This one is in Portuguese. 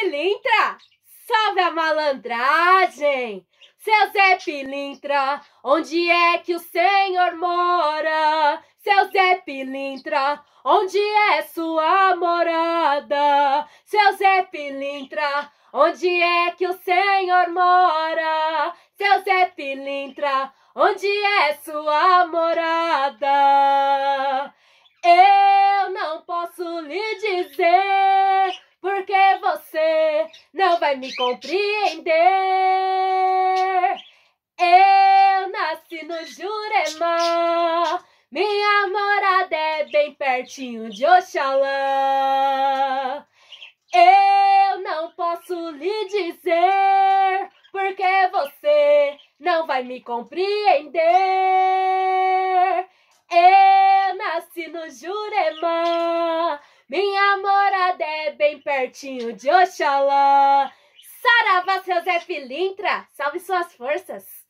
Pilintra! Salve a malandragem! Seu Zé Pilintra, onde é que o senhor mora? Seu Zé Pilintra, onde é sua morada? Seu Zé Pilintra, onde é que o senhor mora? Seu Zé Pilintra, onde é sua morada? Eu não posso lhe dizer não vai me compreender. Eu nasci no Jurema, minha morada é bem pertinho de Oxalá. Eu não posso lhe dizer, porque você não vai me compreender. Eu nasci no Jurema, minha morada pertinho de Oxalá. Saravá, seu Zé Pilintra, salve suas forças!